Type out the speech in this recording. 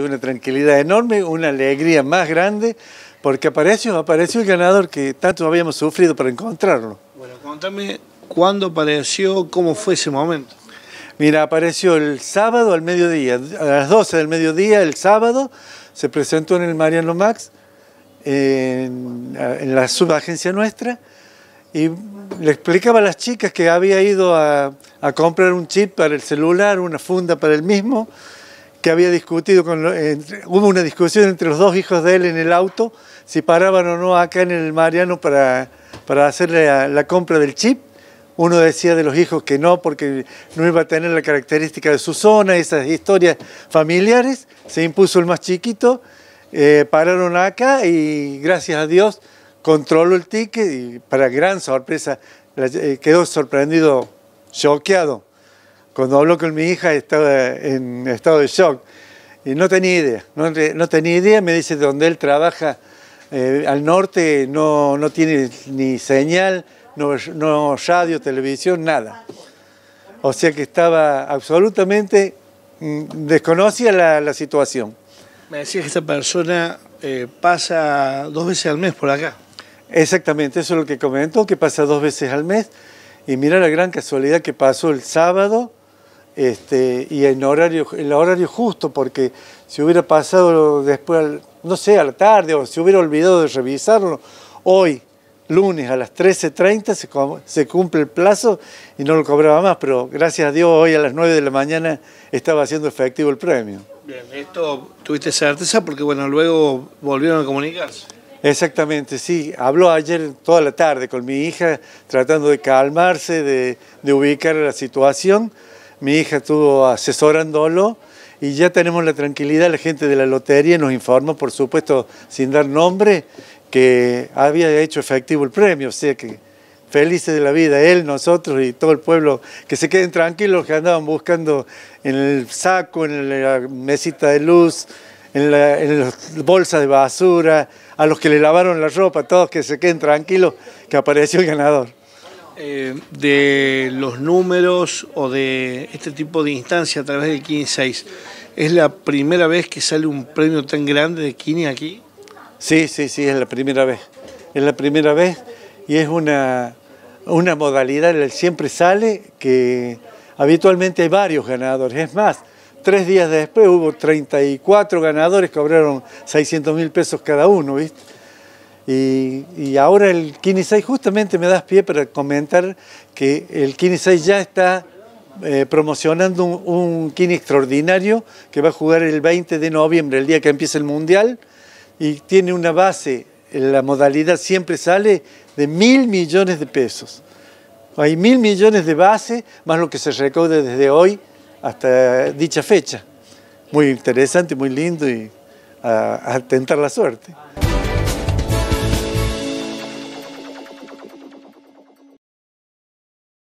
Una tranquilidad enorme, una alegría más grande, porque apareció, apareció el ganador que tanto habíamos sufrido para encontrarlo. Bueno, contame cuándo apareció, cómo fue ese momento. Mira, apareció el sábado al mediodía, a las 12 del mediodía, el sábado, se presentó en el Mariano Max, en, en la subagencia nuestra, y le explicaba a las chicas que había ido a, a comprar un chip para el celular, una funda para el mismo, que había discutido, con, hubo una discusión entre los dos hijos de él en el auto, si paraban o no acá en el Mariano para, para hacer la, compra del chip. Uno decía de los hijos que no, porque no iba a tener la característica de su zona, esas historias familiares. Se impuso el más chiquito, eh, pararon acá y gracias a Dios controló el ticket y para gran sorpresa eh, quedó sorprendido, choqueado cuando habló con mi hija estaba en estado de shock y no tenía idea, no, tenía idea, me dice donde él trabaja eh, al norte no, tiene ni señal, no, radio, televisión, nada. O sea que estaba absolutamente, mm, desconocía la, situación. Me decía que esta persona eh, pasa dos veces al mes por acá. Exactamente, eso es lo que comentó, que pasa dos veces al mes. Y mira la gran casualidad que pasó el sábado este, y en horario, el horario justo, porque si hubiera pasado después, no sé, a la tarde, o si hubiera olvidado de revisarlo, hoy, lunes a las 13.30, se, se cumple el plazo y no lo cobraba más, pero gracias a Dios hoy a las 9 de la mañana estaba haciendo efectivo el premio. Bien, esto tuviste certeza porque bueno, luego volvieron a comunicarse. Exactamente, sí. Habló ayer toda la tarde con mi hija, tratando de calmarse, de, de ubicar la situación mi hija estuvo asesorándolo y ya tenemos la tranquilidad, la gente de la lotería nos informó, por supuesto, sin dar nombre, que había hecho efectivo el premio, o sea que felices de la vida, él, nosotros y todo el pueblo, que se queden tranquilos, que andaban buscando en el saco, en la mesita de luz, en, la, en de basura, a los que le lavaron la ropa, todos que se queden tranquilos, que apareció el ganador. Eh, de los números o de este tipo de instancia a través del Kini 6. ¿Es la primera vez que sale un premio tan grande de Kini aquí? Sí, sí, sí, es la primera vez. Es la primera vez y es una, una modalidad, siempre sale que habitualmente hay varios ganadores. Es más, tres días después hubo 34 ganadores, que cobraron 600 mil pesos cada uno, ¿viste? Y, ahora el Kini justamente me das pie para comentar que el Kini ya está eh, promocionando un, un, extraordinario que va a jugar el 20 de noviembre, el día que empieza el Mundial, y tiene una base, eh, la modalidad siempre sale de mil millones de pesos. Hay mil millones de base, más lo que se recaude desde hoy hasta dicha fecha. Muy interesante, muy lindo y a tentar la suerte.